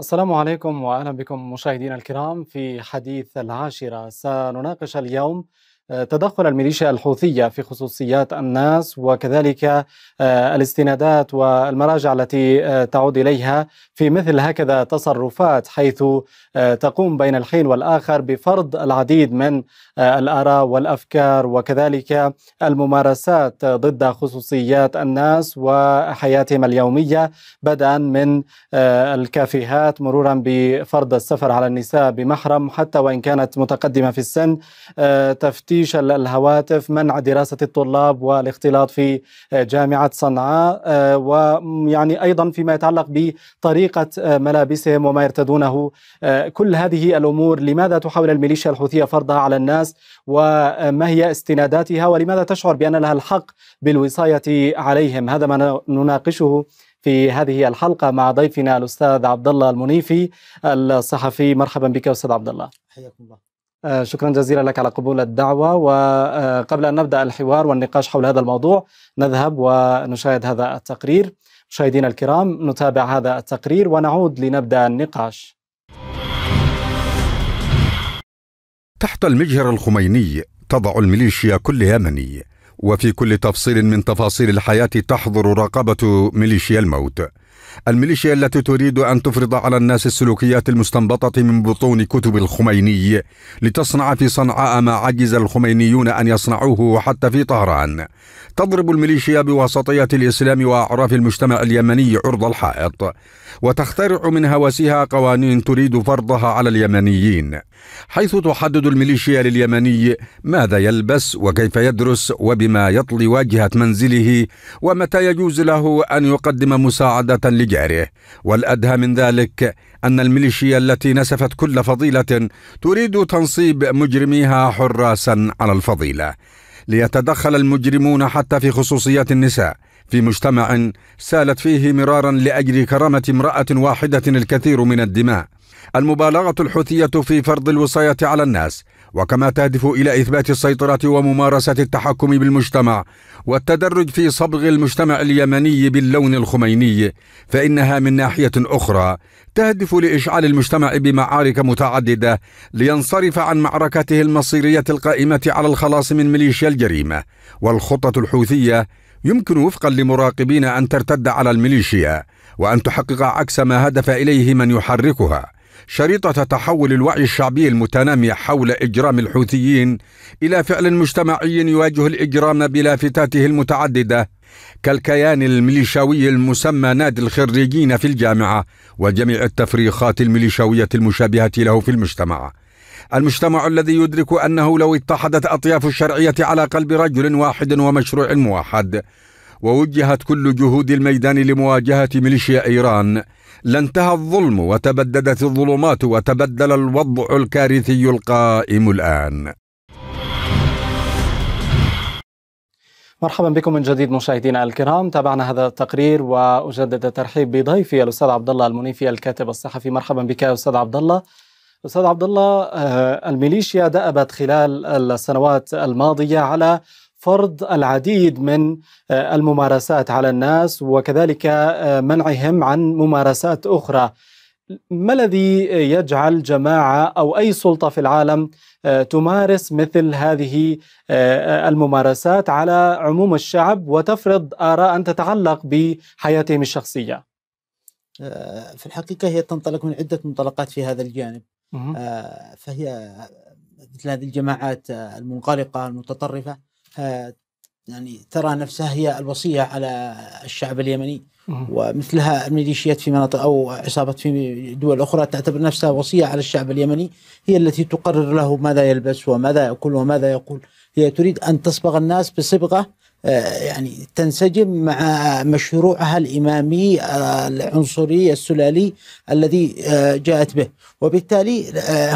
السلام عليكم واهلا بكم مشاهدينا الكرام في حديث العاشره سنناقش اليوم آه، تدخل الميليشيا الحوثية في خصوصيات الناس وكذلك آه، الاستنادات والمراجع التي آه، تعود إليها في مثل هكذا تصرفات حيث تقوم بين الحين والآخر بفرض العديد من الآراء والأفكار وكذلك الممارسات ضد خصوصيات الناس وحياتهم اليومية بدءا من الكافيهات مرورا بفرض السفر على النساء بمحرم حتى وإن كانت متقدمة في السن تفتيش تفتيش الهواتف منع دراسة الطلاب والاختلاط في آه، جامعة صنعاء آه، ويعني أيضا فيما يتعلق بطريقة آه، ملابسهم وما يرتدونه كل هذه الأمور لماذا تحاول الميليشيا الحوثية فرضها على الناس وما هي استناداتها ولماذا تشعر بأن لها الحق بالوصاية عليهم هذا ما نناقشه في هذه الحلقة مع ضيفنا الأستاذ عبد الله المنيفي الصحفي مرحبا بك أستاذ عبد الله حياكم الله آه، شكرا جزيلا لك على قبول الدعوة وقبل آه، أن نبدأ الحوار والنقاش حول هذا الموضوع نذهب ونشاهد هذا التقرير مشاهدينا الكرام نتابع هذا التقرير ونعود لنبدأ النقاش تحت المجهر الخميني تضع الميليشيا كل يمني وفي كل تفصيل من تفاصيل الحياة تحظر رقبة ميليشيا الموت الميليشيا التي تريد أن تفرض على الناس السلوكيات المستنبطة من بطون كتب الخميني لتصنع في صنعاء ما عجز الخمينيون أن يصنعوه وحتى في طهران تضرب الميليشيا بوسطية الإسلام وأعراف المجتمع اليمني عرض الحائط وتخترع من هواسها قوانين تريد فرضها على اليمنيين حيث تحدد الميليشيا لليمني ماذا يلبس وكيف يدرس وبما يطلي واجهة منزله ومتى يجوز له أن يقدم مساعدة لجاره والأدهى من ذلك أن الميليشيا التي نسفت كل فضيلة تريد تنصيب مجرميها حراسا على الفضيلة ليتدخل المجرمون حتى في خصوصيات النساء في مجتمع سالت فيه مرارا لاجل كرامه امراه واحده الكثير من الدماء المبالغه الحوثيه في فرض الوصايه على الناس وكما تهدف إلى إثبات السيطرة وممارسة التحكم بالمجتمع والتدرج في صبغ المجتمع اليمني باللون الخميني فإنها من ناحية أخرى تهدف لإشعال المجتمع بمعارك متعددة لينصرف عن معركته المصيرية القائمة على الخلاص من ميليشيا الجريمة والخطة الحوثية يمكن وفقا لمراقبين أن ترتد على الميليشيا وأن تحقق عكس ما هدف إليه من يحركها شريطة تحول الوعي الشعبي المتنامي حول إجرام الحوثيين إلى فعل مجتمعي يواجه الإجرام بلافتاته المتعددة كالكيان الميليشاوي المسمى نادي الخريجين في الجامعة وجميع التفريخات الميليشاوية المشابهة له في المجتمع المجتمع الذي يدرك أنه لو اتحدت أطياف الشرعية على قلب رجل واحد ومشروع موحد ووجهت كل جهود الميدان لمواجهه ميليشيا ايران لانتهى الظلم وتبددت الظلمات وتبدل الوضع الكارثي القائم الان مرحبا بكم من جديد مشاهدينا الكرام تابعنا هذا التقرير واجدد الترحيب بضيفي الاستاذ عبد الله المنيفي الكاتب الصحفي مرحبا بك يا استاذ عبد الله استاذ عبد الله آه، الميليشيا دأبت خلال السنوات الماضيه على فرض العديد من آه، الممارسات على الناس وكذلك آه، منعهم عن ممارسات اخرى ما الذي يجعل جماعه او اي سلطه في العالم آه، تمارس مثل هذه الممارسات على عموم الشعب وتفرض اراء تتعلق بحياتهم الشخصيه في الحقيقه هي تنطلق من عده منطلقات في هذا الجانب فهي مثل هذه الجماعات المنغلقه المتطرفه آه، يعني ترى نفسها هي الوصية على الشعب اليمني ومثلها الميليشيات في مناطق أو عصابات في دول أخرى تعتبر نفسها وصية على الشعب اليمني هي التي تقرر له ماذا يلبس وماذا يأكل وماذا يقول هي تريد أن تصبغ الناس بصبغة آه، يعني تنسجم مع مشروعها الإمامي آه، العنصري السلالي الذي آه، جاءت به وبالتالي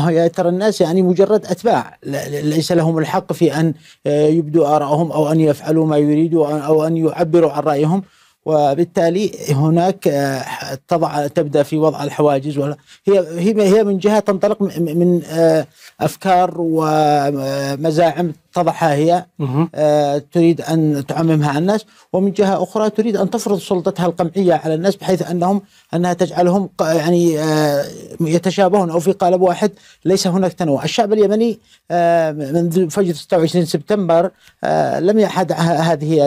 هي ترى الناس يعني مجرد أتباع ليس لهم الحق في أن يبدوا ارائهم أو أن يفعلوا ما يريدوا أو أن يعبروا عن رأيهم وبالتالي هناك تضع آه، تبدا في وضع الحواجز ولا هي هي هي من جهه تنطلق من آه، افكار ومزاعم تضعها هي آه، تريد ان تعممها على الناس ومن جهه اخرى تريد ان تفرض سلطتها القمعيه على الناس بحيث انهم انها تجعلهم يعني يتشابهون او في قالب واحد ليس هناك تنوع، الشعب اليمني منذ فجر 26 سبتمبر لم يحد هذه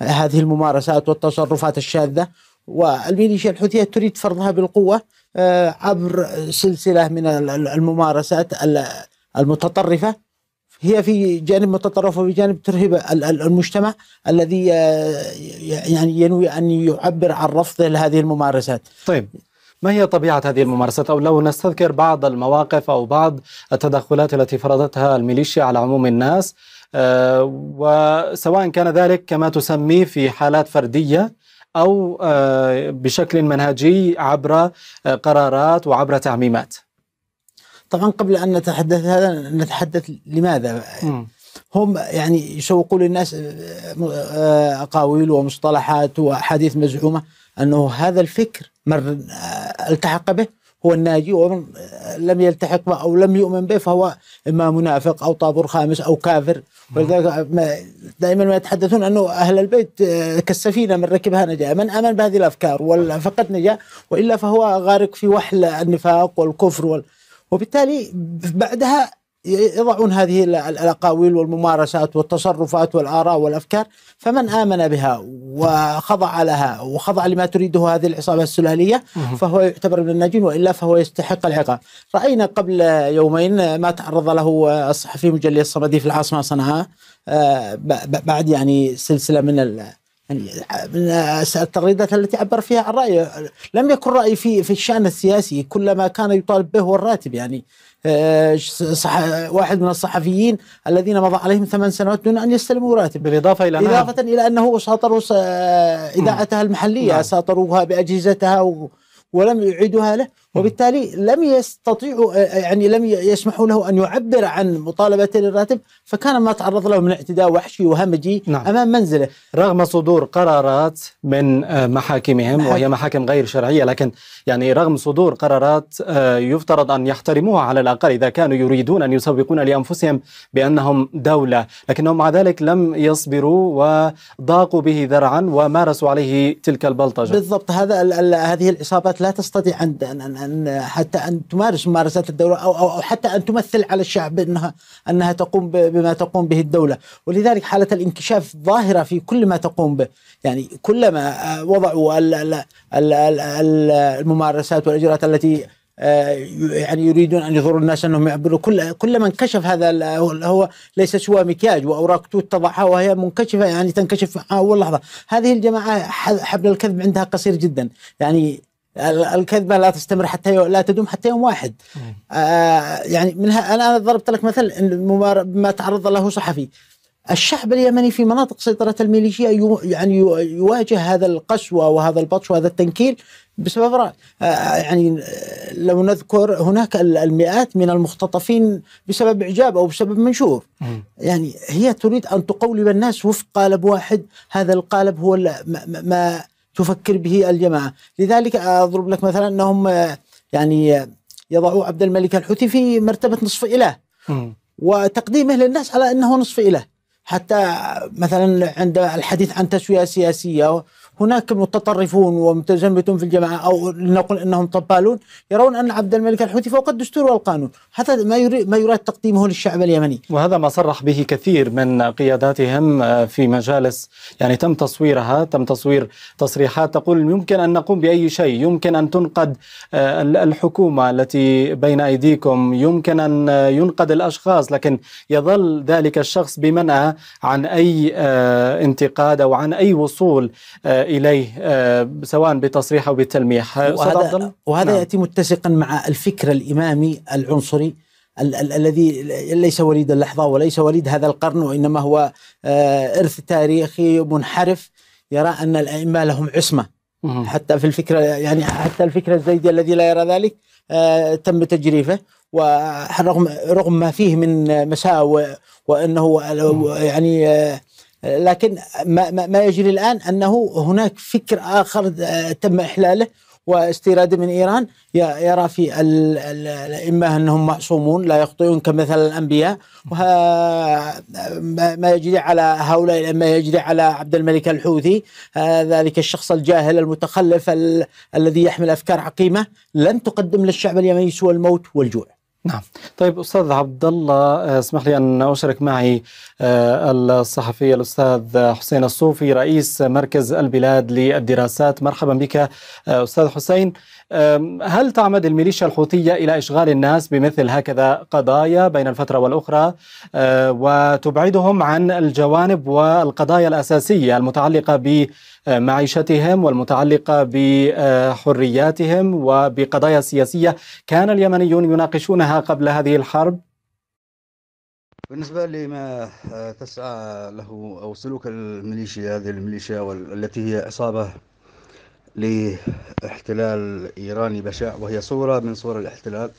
هذه الممارسات والتصرفات الشاذة والميليشيا الحوثية تريد فرضها بالقوة آه، عبر سلسلة من الممارسات المتطرفة هي في جانب متطرف وفي جانب ترهب المجتمع الذي آه، يعني ينوي أن يعبر عن رفضه لهذه الممارسات طيب ما هي طبيعة هذه الممارسات أو لو نستذكر بعض المواقف أو بعض التدخلات التي فرضتها الميليشيا على عموم الناس آه، وسواء كان ذلك كما تسميه في حالات فرديه او آه، بشكل منهجي عبر آه، قرارات وعبر تعميمات. طبعا قبل ان نتحدث هذا نتحدث لماذا؟ م. هم يعني يسوقوا للناس اقاويل ومصطلحات واحاديث مزعومه انه هذا الفكر من التحق به هو الناجي ومن آه، لم يلتحق به أو لم يؤمن به فهو إما منافق أو طابور خامس أو كافر ولذلك آه، دائما ما يتحدثون أنه أهل البيت آه، كالسفينة من ركبها نجا من آمن بهذه الأفكار فقد نجا وإلا فهو غارق في وحل النفاق والكفر وال... وبالتالي بعدها يضعون هذه الاقاويل والممارسات والتصرفات والاراء والافكار فمن امن بها وخضع لها وخضع لما تريده هذه العصابه السلاليه فهو يعتبر من الناجين والا فهو يستحق العقاب. راينا قبل يومين ما تعرض له الصحفي مجلي الصمدي في العاصمه صنعاء آه، بعد يعني سلسله من من التغريدات التي عبر فيها عن رايه لم يكن راي في في الشان السياسي كل ما كان يطالب به هو الراتب يعني آه، واحد من الصحفيين الذين مضى عليهم ثمان سنوات دون ان يستلموا راتب بالاضافه الى نعم. اضافه الى انه ساطروا آه، اذاعتها المحليه نعم. ساطروها باجهزتها ولم يعيدوها له وبالتالي لم يستطيعوا آه، آه، يعني لم يسمحوا له ان يعبر عن مطالبته للراتب فكان ما تعرض له من اعتداء وحشي وهمجي نعم. امام منزله رغم صدور قرارات من آه، محاكمهم نعم. وهي محاكم غير شرعيه لكن يعني رغم صدور قرارات يفترض ان يحترموها على الاقل اذا كانوا يريدون ان يسوقون لانفسهم بانهم دوله لكنهم مع ذلك لم يصبروا وضاقوا به ذرعا ومارسوا عليه تلك البلطجه بالضبط هذا هذه العصابات لا تستطيع ان ان حتى ان تمارس ممارسات الدوله او او, أو حتى ان تمثل على الشعب انها انها تقوم بما تقوم به الدوله، ولذلك حاله الانكشاف ظاهره في كل ما تقوم به، يعني كلما آه، وضعوا الممارسات والاجراءات التي آه، يعني يريدون ان يضروا الناس انهم يعبروا كل كلما انكشف هذا هو ليس سوى مكياج واوراق توت تضعها وهي منكشفه يعني تنكشف اول آه، لحظه، هذه الجماعه حبل الكذب عندها قصير جدا، يعني الكذبه لا تستمر حتى يو... لا تدوم حتى يوم واحد آه يعني منها انا ضربت لك مثل ما تعرض له صحفي الشعب اليمني في مناطق سيطرة الميليشيا يو... يعني يواجه هذا القسوة وهذا البطش وهذا التنكيل بسبب رأي آه يعني آه، لو نذكر هناك المئات من المختطفين بسبب إعجاب أو بسبب منشور يعني هي تريد أن تقولب الناس وفق قالب واحد هذا القالب هو ما, ما تفكر به الجماعة لذلك أضرب لك مثلا أنهم آه، يعني آه، يضعوا عبد الملك الحوثي في مرتبة نصف إله وتقديمه للناس على أنه نصف إله حتى مثلا عند الحديث عن تسوية سياسية هناك متطرفون ومتزمتون في الجماعة أو لنقل أنهم طبالون يرون أن عبد الملك الحوثي فوق الدستور والقانون هذا ما يريد, ما يراد تقديمه للشعب اليمني وهذا ما صرح به كثير من قياداتهم آه، في مجالس يعني تم تصويرها تم تصوير تصريحات تقول يمكن أن نقوم بأي شيء يمكن أن تنقد آه، الحكومة التي بين أيديكم يمكن أن ينقد الأشخاص لكن يظل ذلك الشخص بمنأى عن أي آه، انتقاد أو عن أي وصول اليه آه، سواء بتصريح او بتلميح آه، وهذا, وهذا نعم. ياتي متسقا مع الفكر الامامي العنصري الذي ليس وليد اللحظه وليس وليد هذا القرن وانما هو آه، ارث تاريخي منحرف يرى ان الائمه لهم عصمه حتى في الفكره يعني حتى الفكر الزيدي الذي لا يرى ذلك تم تجريفه ورغم رغم ما فيه من مساوئ وانه يعني لكن ما, ما يجري الان انه هناك فكر اخر آه، تم احلاله واستيراده من ايران يرى في الائمه انهم معصومون لا يخطئون كمثل الانبياء ما يجري على هؤلاء ما يجري على عبد الملك الحوثي آه، ذلك الشخص الجاهل المتخلف الذي يحمل افكار عقيمه لن تقدم للشعب اليمني سوى الموت والجوع. نعم طيب أستاذ عبد الله آه، اسمح لي أن أشرك معي آه، الصحفي الأستاذ حسين الصوفي رئيس مركز البلاد للدراسات مرحبا بك آه، أستاذ حسين هل تعمد الميليشيا الحوثية إلى إشغال الناس بمثل هكذا قضايا بين الفترة والأخرى أه، وتبعدهم عن الجوانب والقضايا الأساسية المتعلقة بمعيشتهم والمتعلقة بحرياتهم وبقضايا سياسية كان اليمنيون يناقشونها قبل هذه الحرب بالنسبة لما أه، تسعى له أو سلوك الميليشيا هذه الميليشيا والتي هي عصابة لاحتلال إيراني بشع وهي صورة من صور الاحتلال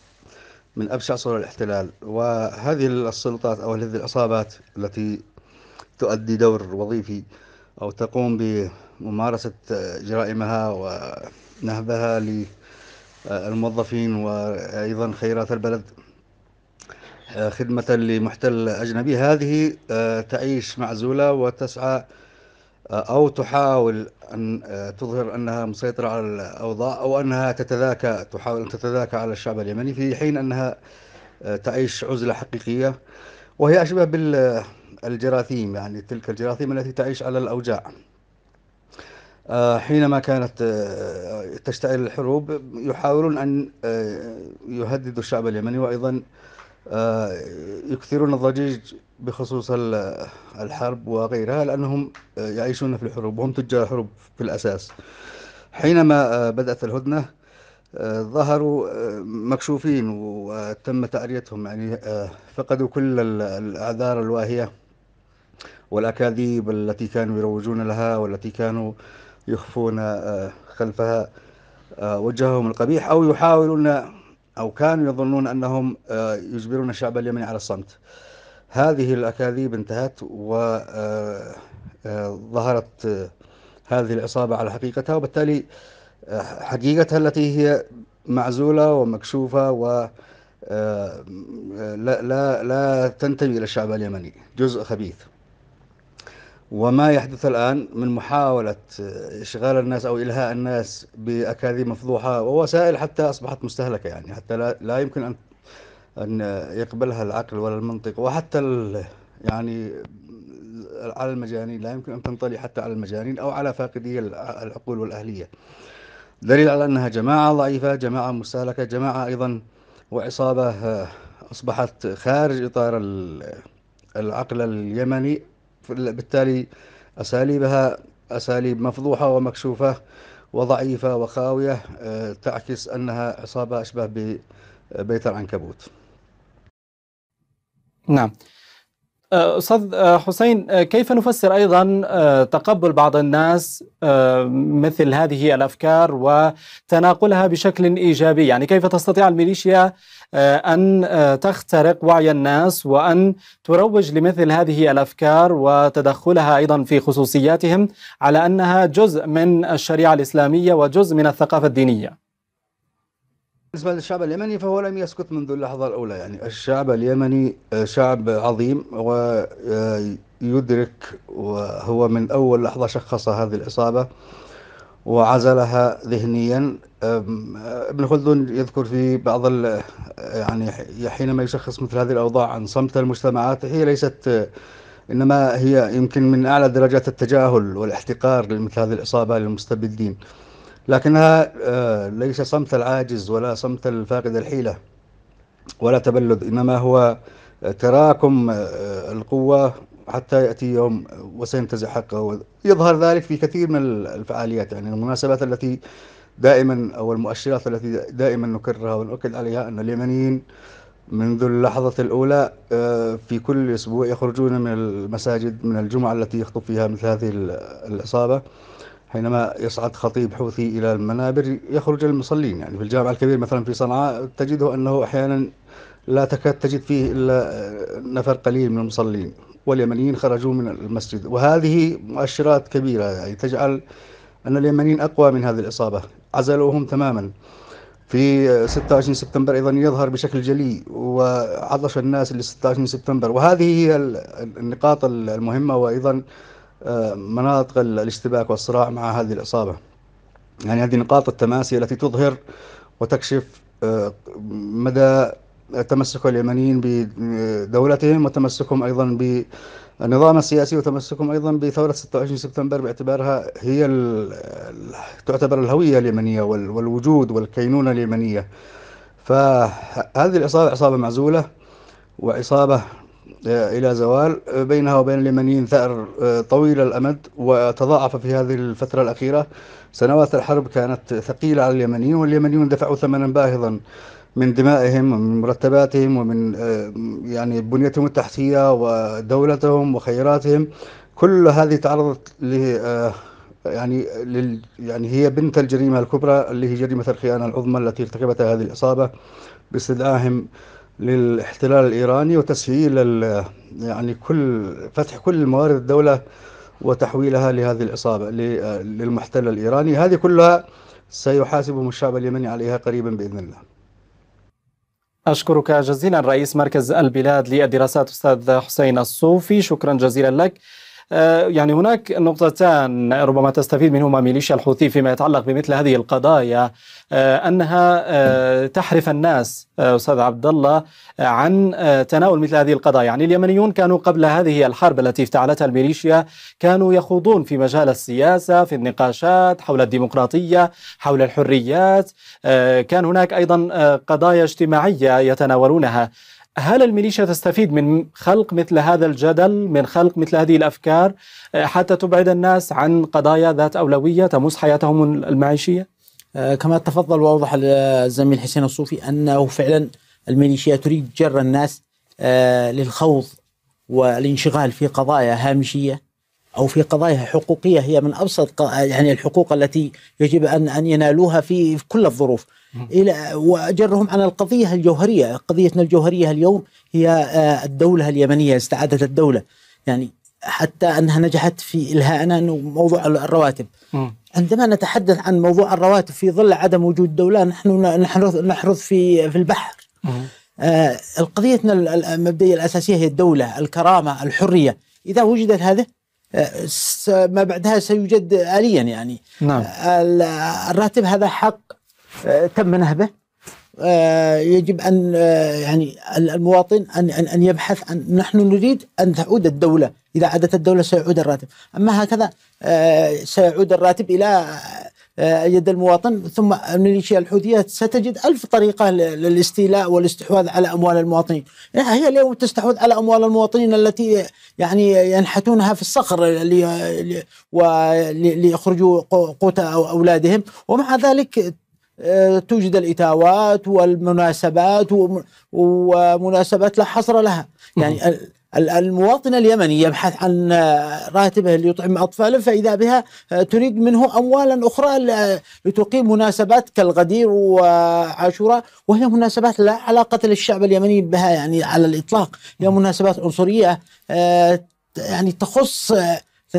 من أبشع صور الاحتلال وهذه السلطات أو هذه العصابات التي تؤدي دور وظيفي أو تقوم بممارسة جرائمها ونهبها للموظفين وأيضا خيرات البلد خدمة لمحتل أجنبي هذه تعيش معزولة وتسعى أو تحاول أن آه، تظهر أنها مسيطرة على الأوضاع أو أنها تتذاكى تحاول أن تتذاكى على الشعب اليمني في حين أنها آه، تعيش عزلة حقيقية وهي أشبه بالجراثيم يعني تلك الجراثيم التي تعيش على الأوجاع آه، حينما كانت تشتعل الحروب يحاولون أن يهددوا الشعب اليمني وأيضا آه، يكثرون الضجيج بخصوص الحرب وغيرها لأنهم آه، يعيشون في الحروب وهم تجار حروب في الأساس حينما آه، بدأت الهدنة ظهروا مكشوفين وتم تعريتهم يعني فقدوا كل الأعذار الواهية والأكاذيب التي كانوا يروجون لها والتي كانوا يخفون خلفها وجههم القبيح أو يحاولون أو كانوا يظنون أنهم آه، يجبرون الشعب اليمني على الصمت هذه الأكاذيب انتهت و آه، آه، ظهرت هذه العصابة على حقيقتها وبالتالي حقيقتها التي هي معزولة ومكشوفة و لا لا لا تنتمي الى الشعب اليمني جزء خبيث وما يحدث الآن من محاولة إشغال الناس أو إلهاء الناس بأكاذيب مفضوحة ووسائل حتى أصبحت مستهلكة يعني حتى لا, لا يمكن أن أن يقبلها العقل ولا المنطق وحتى ال يعني على المجانين لا يمكن أن تنطلي حتى على المجانين أو على فاقدي العقول والأهلية دليل على أنها جماعة ضعيفة جماعة مستهلكة جماعة أيضا وعصابة آه، أصبحت خارج إطار العقل اليمني بالتالي أساليبها أساليب مفضوحة ومكشوفة وضعيفة وخاوية آه، تعكس أنها عصابة أشبه ببيت العنكبوت نعم آه، استاذ آه، حسين آه، كيف نفسر ايضا تقبل بعض الناس مثل هذه الافكار وتناقلها بشكل ايجابي يعني كيف تستطيع الميليشيا ان تخترق وعي الناس وان تروج لمثل هذه الافكار وتدخلها ايضا في خصوصياتهم على انها جزء من الشريعه الاسلاميه وجزء من الثقافه الدينيه بالنسبة للشعب اليمني فهو لم يسكت منذ اللحظة الأولى يعني الشعب اليمني شعب عظيم ويدرك وهو من أول لحظة شخص هذه الإصابة وعزلها ذهنيا ابن خلدون يذكر في بعض يعني حينما يشخص مثل هذه الأوضاع عن صمت المجتمعات هي ليست إنما هي يمكن من أعلى درجات التجاهل والاحتقار لمثل هذه الإصابة للمستبدين لكنها آه، ليس صمت العاجز ولا صمت الفاقد الحيلة ولا تبلد إنما هو تراكم آه، القوة حتى يأتي يوم وسينتزع حقه يظهر ذلك في كثير من الفعاليات يعني المناسبات التي دائما أو المؤشرات التي دائما نكررها ونؤكد عليها أن اليمنيين منذ اللحظة الأولى آه، في كل أسبوع يخرجون من المساجد من الجمعة التي يخطب فيها مثل هذه العصابة حينما يصعد خطيب حوثي إلى المنابر يخرج المصلين يعني في الجامع الكبير مثلا في صنعاء تجده أنه أحيانا لا تكاد تجد فيه إلا نفر قليل من المصلين واليمنيين خرجوا من المسجد وهذه مؤشرات كبيرة يعني تجعل أن اليمنيين أقوى من هذه الإصابة عزلوهم تماما في 26 سبتمبر أيضا يظهر بشكل جلي وعطش الناس ل 26 سبتمبر وهذه هي النقاط المهمة وأيضا آه، مناطق الاشتباك والصراع مع هذه الإصابة يعني هذه نقاط التماس التي تظهر وتكشف آه، مدى تمسك اليمنيين بدولتهم وتمسكهم أيضا بالنظام السياسي وتمسكهم أيضا بثورة 26 سبتمبر باعتبارها هي تعتبر الهوية اليمنية والوجود والكينونة اليمنية فهذه الإصابة إصابة معزولة وإصابة آه، إلى زوال آه، بينها وبين اليمنيين ثأر آه، طويل الأمد وتضاعف في هذه الفترة الأخيرة سنوات الحرب كانت ثقيلة على اليمنيين واليمنيون دفعوا ثمنا باهظا من دمائهم ومن مرتباتهم ومن يعني بنيتهم التحتية ودولتهم وخيراتهم كل هذه تعرضت ل يعني لل يعني هي بنت الجريمة الكبرى اللي هي جريمة الخيانة العظمى التي ارتكبتها هذه الإصابة باستدعائهم للاحتلال الإيراني وتسهيل يعني كل فتح كل موارد الدولة وتحويلها لهذه العصابة للمحتل الإيراني هذه كلها سيحاسبهم الشعب اليمني عليها قريبا بإذن الله أشكرك جزيلا رئيس مركز البلاد للدراسات أستاذ حسين الصوفي شكرا جزيلا لك آه، يعني هناك نقطتان ربما تستفيد منهما ميليشيا الحوثي فيما يتعلق بمثل هذه القضايا آه، انها آه، تحرف الناس استاذ عبد الله عن تناول مثل هذه القضايا، يعني اليمنيون كانوا قبل هذه الحرب التي افتعلتها الميليشيا كانوا يخوضون في مجال السياسه، في النقاشات حول الديمقراطيه، حول الحريات، كان هناك ايضا قضايا اجتماعيه يتناولونها هل الميليشيا تستفيد من خلق مثل هذا الجدل من خلق مثل هذه الأفكار آه، حتى تبعد الناس عن قضايا ذات أولوية تمس حياتهم المعيشية؟ آه، كما تفضل واوضح الزميل حسين الصوفي انه فعلا الميليشيا تريد جر الناس آه، للخوض والانشغال في قضايا هامشيه او في قضايا حقوقيه هي من ابسط يعني الحقوق التي يجب ان ان ينالوها في كل الظروف، الى وجرهم عن القضيه الجوهريه، قضيتنا الجوهريه اليوم هي آه، الدوله اليمنيه استعاده الدوله يعني حتى انها نجحت في الهائنا انه موضوع الرواتب. عندما نتحدث عن موضوع الرواتب في ظل عدم وجود دوله نحن نحرث نحرث في في البحر. آه القضيتنا المبدئيه الاساسيه هي الدوله، الكرامه، الحريه، اذا وجدت هذه آه، ما بعدها سيوجد آليا يعني نعم. آه، الراتب هذا حق آه، تم نهبه آه، يجب ان آه، يعني المواطن ان ان, أن يبحث عن نحن نريد ان تعود الدوله، اذا عادت الدوله سيعود الراتب، اما هكذا سيعود الراتب الى يد المواطن ثم الميليشيا الحوثيه ستجد ألف طريقه للاستيلاء والاستحواذ على اموال المواطنين، يعني هي اليوم تستحوذ على اموال المواطنين التي يعني ينحتونها في الصخر ليخرجوا قوت اولادهم ومع ذلك آه، توجد الاتاوات والمناسبات ومناسبات لا حصر لها يعني المواطن اليمني يبحث عن آه، راتبه ليطعم اطفاله فاذا بها آه، تريد منه اموالا اخرى لتقيم مناسبات كالغدير وعاشوراء وهي مناسبات لا علاقه للشعب اليمني بها يعني على الاطلاق هي مناسبات عنصريه يعني تخص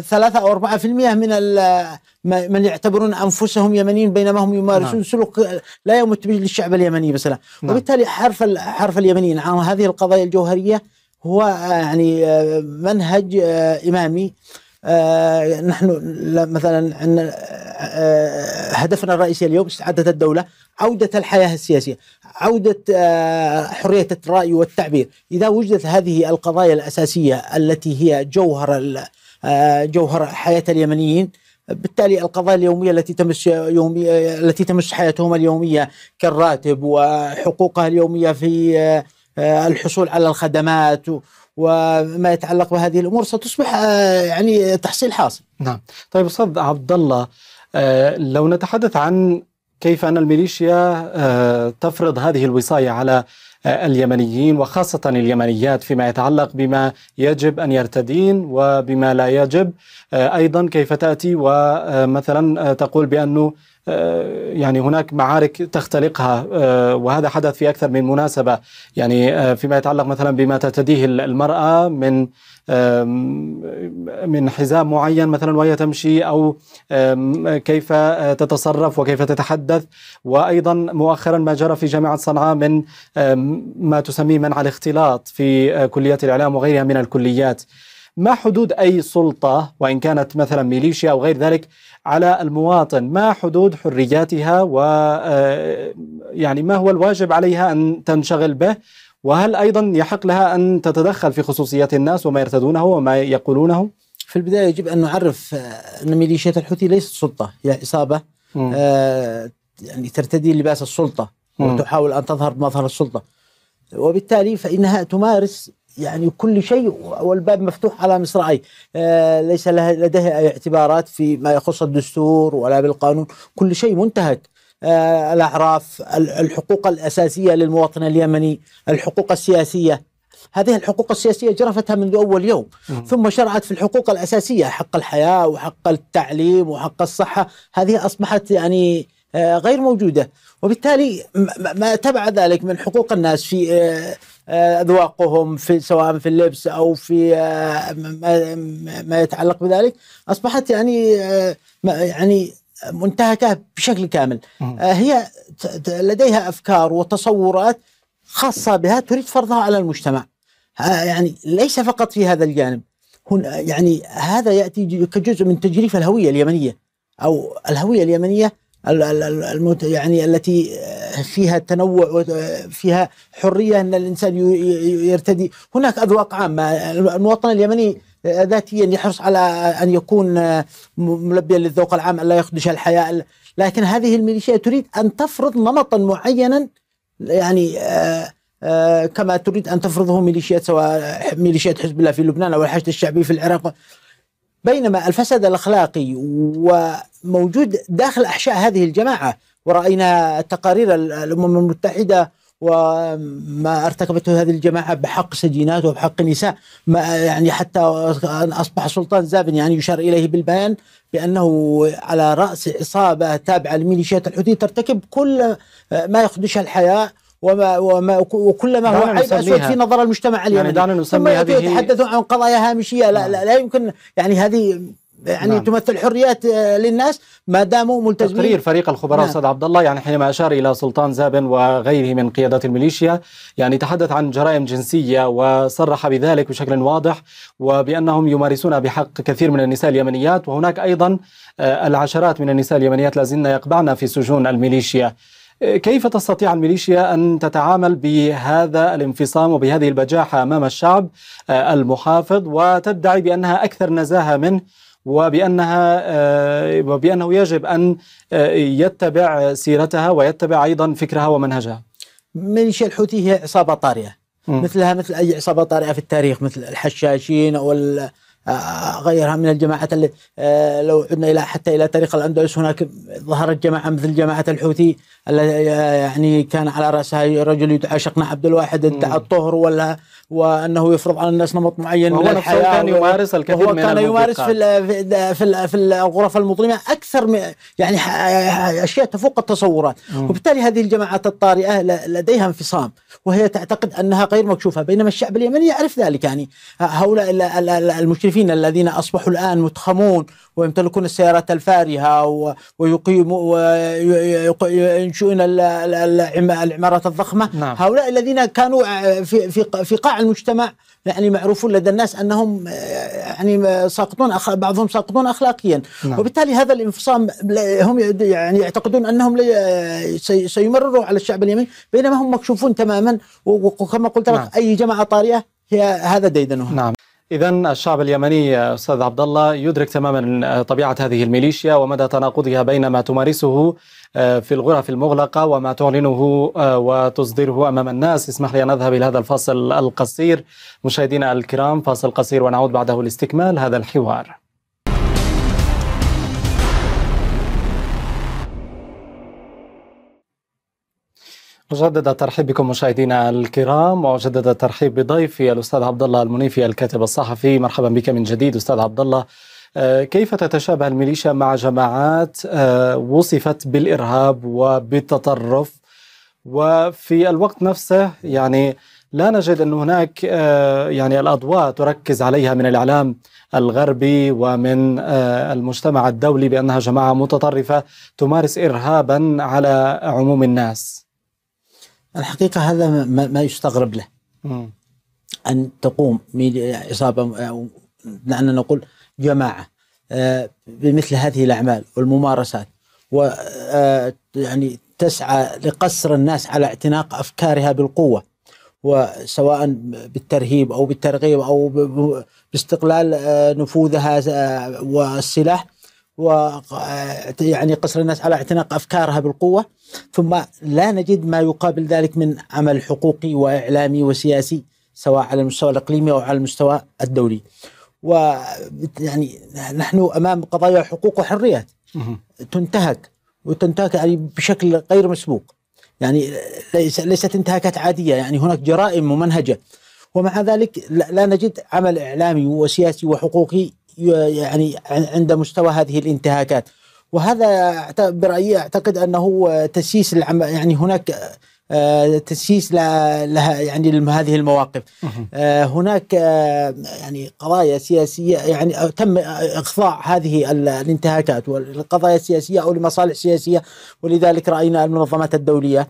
ثلاثة أو أربعة في المئة من من يعتبرون انفسهم يمنيين بينما هم يمارسون نعم. سلوك لا يمت به للشعب اليمني مثلا نعم. وبالتالي حرف حرف اليمنيين عن هذه القضايا الجوهريه هو آه، يعني آه، منهج آه، امامي نحن مثلا عندنا هدفنا الرئيسي اليوم استعاده الدوله عوده الحياه السياسيه عوده حريه الراي والتعبير اذا وجدت هذه القضايا الاساسيه التي هي جوهر جوهر حياه اليمنيين بالتالي القضايا اليوميه التي تمس يومية التي تمس حياتهم اليوميه كالراتب وحقوقها اليوميه في آه، الحصول على الخدمات وما يتعلق بهذه الامور ستصبح آه، يعني تحصيل حاصل. نعم. طيب استاذ عبد الله آه، لو نتحدث عن كيف ان الميليشيا تفرض هذه الوصايه على اليمنيين وخاصة اليمنيات فيما يتعلق بما يجب أن يرتدين وبما لا يجب أيضا كيف تأتي ومثلا تقول بأنه آه، يعني هناك معارك تختلقها آه، وهذا حدث في اكثر من مناسبه يعني آه، فيما يتعلق مثلا بما ترتديه المراه من من حزام معين مثلا وهي تمشي او كيف تتصرف وكيف تتحدث وايضا مؤخرا ما جرى في جامعه صنعاء من ما تسميه منع الاختلاط في كليه الاعلام وغيرها من الكليات ما حدود أي سلطة وإن كانت مثلا ميليشيا أو غير ذلك على المواطن ما حدود حرياتها و آه، يعني ما هو الواجب عليها أن تنشغل به وهل أيضا يحق لها أن تتدخل في خصوصيات الناس وما يرتدونه وما يقولونه في البداية يجب أن نعرف آه، أن ميليشيات الحوثي ليست سلطة هي عصابة آه يعني ترتدي لباس السلطة وتحاول أن تظهر بمظهر السلطة وبالتالي فإنها تمارس يعني كل شيء والباب مفتوح على مصراعي آه ليس لديه أي اعتبارات فيما يخص الدستور ولا بالقانون كل شيء منتهك آه الأعراف الحقوق الأساسية للمواطن اليمني الحقوق السياسية هذه الحقوق السياسية جرفتها منذ أول يوم ثم شرعت في الحقوق الأساسية حق الحياة وحق التعليم وحق الصحة هذه أصبحت يعني آه، غير موجودة وبالتالي ما تبع ذلك من حقوق الناس في آه، آه، اذواقهم في سواء في اللبس او في آه، ما يتعلق بذلك اصبحت يعني يعني منتهكه بشكل كامل هي لديها افكار وتصورات خاصه بها تريد فرضها على المجتمع يعني ليس فقط في هذا الجانب هنا يعني هذا ياتي كجزء من تجريف الهويه اليمنيه او الهويه اليمنيه المت يعني التي آه، فيها تنوع وفيها آه، حريه ان الانسان يرتدي هناك اذواق عامه المواطن اليمني آه، ذاتيا يحرص على ان يكون ملبيا للذوق العام الا يخدش الحياه لكن هذه الميليشيا تريد ان تفرض نمطا معينا يعني كما تريد ان تفرضه ميليشيات سواء ميليشيات حزب الله في لبنان او الحشد الشعبي في العراق بينما الفساد الاخلاقي وموجود داخل احشاء هذه الجماعه وراينا تقارير الامم المتحده وما ارتكبته هذه الجماعه بحق سجينات وبحق النساء ما يعني حتى اصبح السلطان زابن يعني يشار اليه بالبيان بانه على راس عصابه تابعه لميليشيات الحوثي ترتكب كل ما يخدش الحياه وما وما وكلما هو عيب اسود في نظر المجتمع اليمني يعني دعنا ثم يتحدثون عن قضايا هامشيه لا, نعم. لا, لا يمكن يعني هذه يعني نعم. تمثل حريات آه، للناس ما داموا ملتزمين تقرير فريق الخبراء نعم. استاذ نعم. عبد الله يعني حينما اشار الى سلطان زابن وغيره من قيادات الميليشيا يعني تحدث عن جرائم جنسيه وصرح بذلك بشكل واضح وبانهم يمارسون بحق كثير من النساء اليمنيات وهناك ايضا آه، العشرات من النساء اليمنيات لازلن يقبعن في سجون الميليشيا كيف تستطيع الميليشيا أن تتعامل بهذا الانفصام وبهذه البجاحة أمام الشعب آه، المحافظ وتدعي بأنها أكثر نزاهة منه وبأنها آه، وبأنه يجب أن آه، يتبع سيرتها ويتبع أيضا فكرها ومنهجها ميليشيا الحوثي هي عصابة طارئة مثلها مثل أي عصابة طارئة في التاريخ مثل الحشاشين أو غيرها من الجماعات اللي آه، لو عدنا الى حتى الى تاريخ الاندلس هناك ظهرت جماعه مثل جماعه الحوثي التي آه، يعني كان على راسها رجل يدعى شقنا عبد الواحد ادعى الطهر ولا وانه يفرض على الناس نمط معين من الحياه كان يمارس الكثير من كان يمارس في الـ في الـ في, الـ في الغرف المظلمه اكثر من يعني اشياء تفوق التصورات وبالتالي هذه الجماعات الطارئه لديها انفصام وهي تعتقد انها غير مكشوفه بينما الشعب اليمني يعرف ذلك يعني هؤلاء المشركين المتخلفين الذين أصبحوا الآن متخمون ويمتلكون السيارات الفارهة ويقيموا وينشئون العمارات الضخمة نعم. هؤلاء الذين كانوا في, في, في قاع المجتمع يعني معروفون لدى الناس أنهم يعني ساقطون بعضهم ساقطون أخلاقيا نعم. وبالتالي هذا الانفصام هم يعني يعتقدون أنهم سيمرروا على الشعب اليمني بينما هم مكشوفون تماما وكما قلت لك نعم. أي جماعة طارئة هي هذا ديدنهم نعم إذا الشعب اليمني أستاذ عبد الله يدرك تماما آه، طبيعة هذه الميليشيا ومدى تناقضها بين ما تمارسه آه، في الغرف المغلقة وما تعلنه آه، وتصدره أمام الناس اسمح لي أن أذهب إلى هذا الفاصل القصير مشاهدينا الكرام فاصل قصير ونعود بعده لاستكمال هذا الحوار مجدد الترحيب بكم مشاهدينا الكرام ومجدد الترحيب بضيفي الاستاذ عبد الله المنيفي الكاتب الصحفي مرحبا بك من جديد استاذ عبد الله آه، كيف تتشابه الميليشيا مع جماعات آه، وصفت بالارهاب وبالتطرف وفي الوقت نفسه يعني لا نجد ان هناك آه، يعني الاضواء تركز عليها من الاعلام الغربي ومن المجتمع الدولي بانها جماعه متطرفه تمارس ارهابا على عموم الناس الحقيقة هذا ما يستغرب له مم. أن تقوم إصابة دعنا نقول جماعة آه، بمثل هذه الأعمال والممارسات و آه، يعني تسعى لقصر الناس على اعتناق أفكارها بالقوة وسواء بالترهيب أو بالترغيب أو باستقلال آه، نفوذها والسلاح و يعني قصر الناس على اعتناق افكارها بالقوه ثم لا نجد ما يقابل ذلك من عمل حقوقي واعلامي وسياسي سواء على المستوى الاقليمي او على المستوى الدولي. و يعني نحن امام قضايا حقوق وحريات تنتهك وتنتهك يعني بشكل غير مسبوق. يعني ليس ليست انتهاكات عاديه يعني هناك جرائم ممنهجه ومع ذلك لا نجد عمل اعلامي وسياسي وحقوقي يعني عند مستوى هذه الانتهاكات وهذا برايي اعتقد انه تسييس العم يعني هناك آه، تسييس لها يعني هذه المواقف آه، هناك آه، يعني قضايا سياسيه يعني تم اخضاع هذه الانتهاكات والقضايا السياسيه او لمصالح سياسيه ولذلك راينا المنظمات الدوليه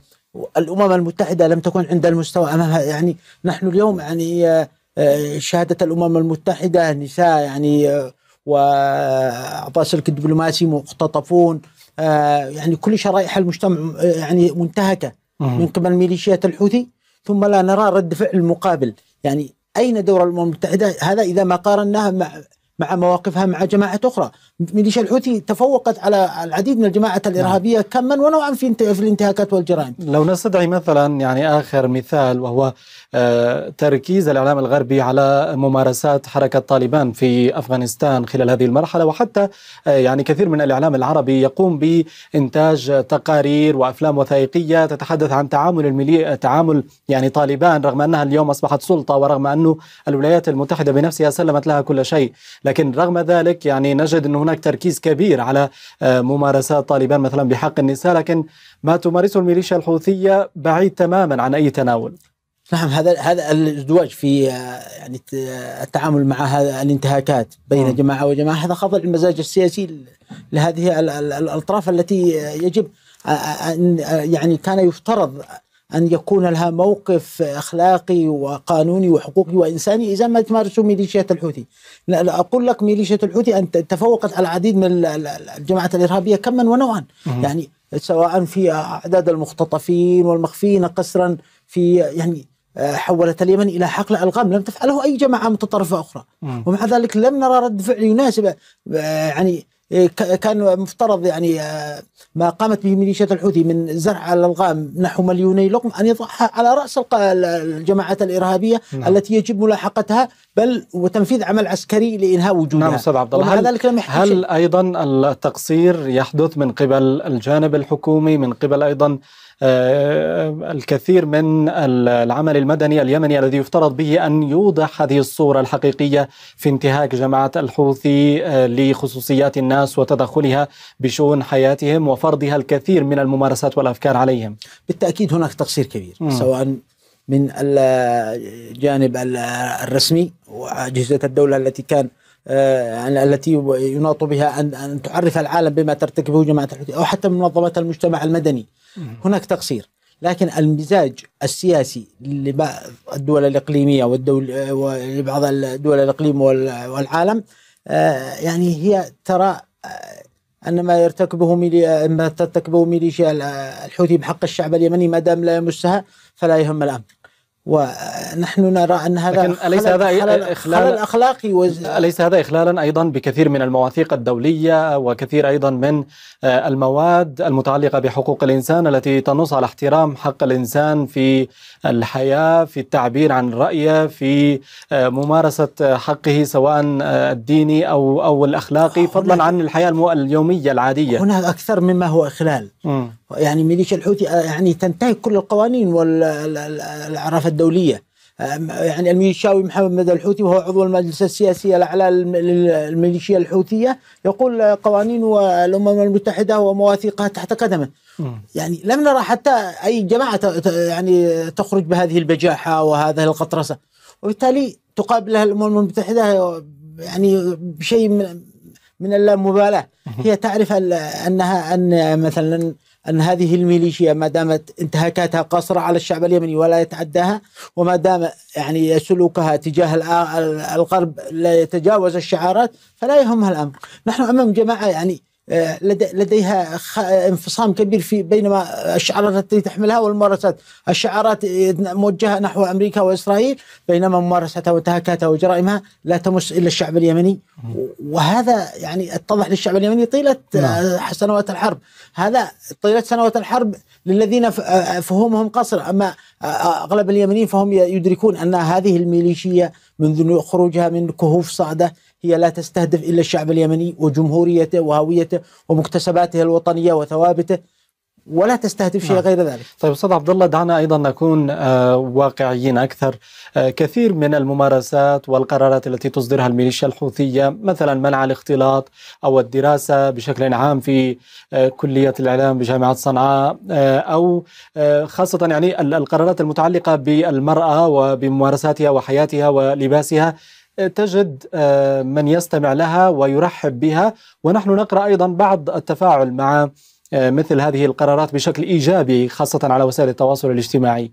الامم المتحده لم تكن عند المستوى امامها يعني نحن اليوم يعني شهاده الامم المتحده نساء يعني آه، واعضاء سلك الدبلوماسي مختطفون آه، يعني كل شرائح المجتمع آه، يعني منتهكه من قبل ميليشيات الحوثي ثم لا نرى رد فعل مقابل يعني اين دور الامم المتحده هذا اذا ما قارناها مع مع مواقفها مع جماعات أخرى ميليشيا الحوثي تفوقت على العديد من الجماعات نعم. الإرهابية كما ونوعا في الانتهاكات والجرائم لو نستدعي مثلا يعني آخر مثال وهو آه، تركيز الإعلام الغربي على ممارسات حركة طالبان في أفغانستان خلال هذه المرحلة وحتى آه، يعني كثير من الإعلام العربي يقوم بإنتاج تقارير وأفلام وثائقية تتحدث عن تعامل الملي... تعامل يعني طالبان رغم أنها اليوم أصبحت سلطة ورغم أنه الولايات المتحدة بنفسها سلمت لها كل شيء لكن رغم ذلك يعني نجد أن هناك تركيز كبير على آه، ممارسات طالبان مثلا بحق النساء لكن ما تمارسه الميليشيا الحوثية بعيد تماما عن أي تناول نعم هذا هذا الازدواج في آه، يعني التعامل مع هذا الانتهاكات بين م. نعم. جماعه وجماعه هذا خطر المزاج السياسي لهذه الاطراف التي يجب آه، يعني كان يفترض أن يكون لها موقف أخلاقي وقانوني وحقوقي وإنساني إذا ما تمارسوا ميليشيات الحوثي لا أقول لك ميليشيا الحوثي أن تفوقت على العديد من الجماعات الإرهابية كما ونوعا يعني سواء في أعداد المختطفين والمخفين قسرا في يعني آه، حولت اليمن الى حقل الغام لم تفعله اي جماعه متطرفه اخرى مم. ومع ذلك لم نرى رد فعل يناسب آه، يعني إيه، كان مفترض يعني آه، ما قامت به ميليشيات الحوثي من زرع الالغام نحو مليوني لقم ان يضعها على راس الجماعات الارهابيه نعم. التي يجب ملاحقتها بل وتنفيذ عمل عسكري لانهاء وجودها نعم استاذ عبد الله هل, لم هل ايضا التقصير يحدث من قبل الجانب الحكومي من قبل ايضا آه، الكثير من العمل المدني اليمني الذي يفترض به أن يوضح هذه الصورة الحقيقية في انتهاك جماعة الحوثي آه، لخصوصيات الناس وتدخلها بشؤون حياتهم وفرضها الكثير من الممارسات والأفكار عليهم بالتأكيد هناك تقصير كبير م. سواء من الجانب الرسمي وأجهزة الدولة التي كان آه، التي يناط بها أن تعرف العالم بما ترتكبه جماعة الحوثي أو حتى من منظمات المجتمع المدني هناك تقصير لكن المزاج السياسي لبعض الدول الإقليمية والدول ولبعض الدول الإقليم والعالم آه، يعني هي ترى آه، أن ما يرتكبه ميلي آه، ما ترتكبه ميليشيا الحوثي بحق الشعب اليمني ما دام لا يمسها فلا يهم الأمر ونحن نرى ان هذا لكن أليس هذا إخلال اخلاقي وز... أليس هذا إخلالا أيضا بكثير من المواثيق الدولية وكثير أيضا من آه، المواد المتعلقة بحقوق الإنسان التي تنص على احترام حق الإنسان في الحياة في التعبير عن رأيه في آه، ممارسة حقه سواء آه، الديني أو أو الأخلاقي فضلا عن الحياة اليومية العادية هناك أكثر مما هو إخلال يعني ميليشيا الحوثي آه، يعني تنتهك كل القوانين والأعراف الدولية يعني الميليشياوي محمد الحوثي وهو عضو المجلس السياسي الاعلى للميليشيا الحوثيه يقول آه، قوانين الامم المتحده ومواثيقها تحت قدمه يعني لم نرى حتى اي جماعه يعني تخرج بهذه البجاحه وهذه القطرسه وبالتالي تقابلها الامم المتحده يعني بشيء من من اللامبالاه هي تعرف انها ان مثلا أن هذه الميليشيا ما دامت انتهاكاتها قاصرة على الشعب اليمني ولا يتعداها وما دام يعني سلوكها تجاه الغرب لا يتجاوز الشعارات فلا يهمها الأمر نحن أمام جماعة يعني آه، لديها انفصام كبير في بينما الشعارات التي تحملها والممارسات الشعارات موجهة نحو أمريكا وإسرائيل بينما ممارستها وانتهاكاتها وجرائمها لا تمس إلا الشعب اليمني وهذا يعني اتضح للشعب اليمني طيلة نعم. آه، سنوات الحرب هذا طيلة سنوات الحرب للذين آه، فهمهم قصر أما أغلب اليمنيين فهم يدركون أن هذه الميليشية منذ خروجها من كهوف صعده هي لا تستهدف إلا الشعب اليمني وجمهوريته وهويته ومكتسباته الوطنية وثوابته ولا تستهدف شيء نعم. غير ذلك. طيب استاذ عبد الله دعنا ايضا نكون آه، واقعيين اكثر، آه، كثير من الممارسات والقرارات التي تصدرها الميليشيا الحوثيه مثلا منع الاختلاط او الدراسه بشكل عام في آه، كليه الاعلام بجامعه صنعاء او خاصه يعني القرارات المتعلقه بالمراه وبممارساتها وحياتها ولباسها تجد آه، من يستمع لها ويرحب بها ونحن نقرا ايضا بعض التفاعل مع آه، مثل هذه القرارات بشكل ايجابي خاصه على وسائل التواصل الاجتماعي.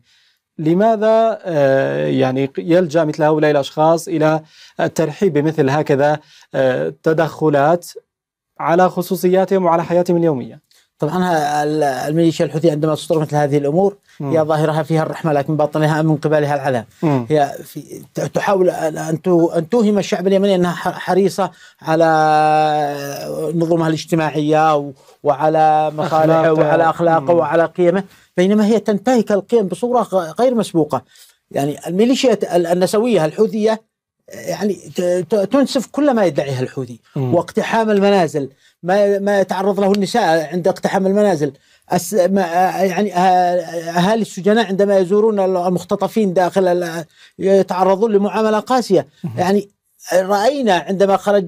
لماذا آه، يعني يلجا مثل هؤلاء الاشخاص الى الترحيب بمثل هكذا تدخلات على خصوصياتهم وعلى حياتهم اليوميه؟ طبعا الميليشيا الحوثية عندما تصدر مثل هذه الأمور هي ظاهرها فيها الرحمة لكن باطنها من قبلها العذاب هي في تحاول أن أن توهم الشعب اليمني أنها حريصة على نظمها الاجتماعية وعلى مصالحه وعلى أخلاقه وعلى قيمه بينما هي تنتهك القيم بصورة غير مسبوقة يعني الميليشيا النسوية الحوثية يعني تنسف كل ما يدعيها الحوثي واقتحام المنازل ما ما يتعرض له النساء عند اقتحام المنازل أس ما يعني آه، اهالي السجناء عندما يزورون المختطفين داخل يتعرضون لمعامله قاسيه يعني راينا عندما خرج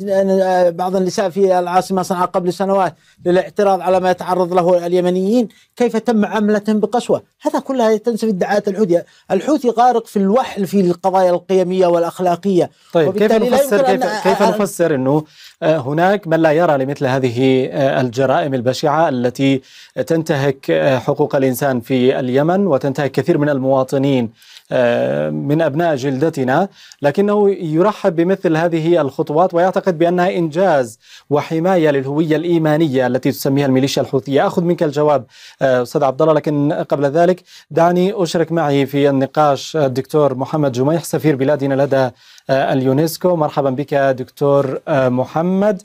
بعض النساء في العاصمه صنعاء قبل سنوات للاعتراض على ما يتعرض له اليمنيين كيف تم عملتهم بقسوه هذا كلها تنسب الدعايات الحوثي الحوثي غارق في الوحل في القضايا القيميه والاخلاقيه طيب كيف نفسر كيف, كيف نفسر انه هناك من لا يرى لمثل هذه الجرائم البشعه التي تنتهك حقوق الانسان في اليمن وتنتهك كثير من المواطنين آه، من أبناء جلدتنا لكنه يرحب بمثل هذه الخطوات ويعتقد بأنها إنجاز وحماية للهوية الإيمانية التي تسميها الميليشيا الحوثية أخذ منك الجواب آه، أستاذ عبد الله لكن قبل ذلك دعني أشرك معي في النقاش الدكتور آه، محمد جميح سفير بلادنا لدى اليونسكو مرحبا بك دكتور محمد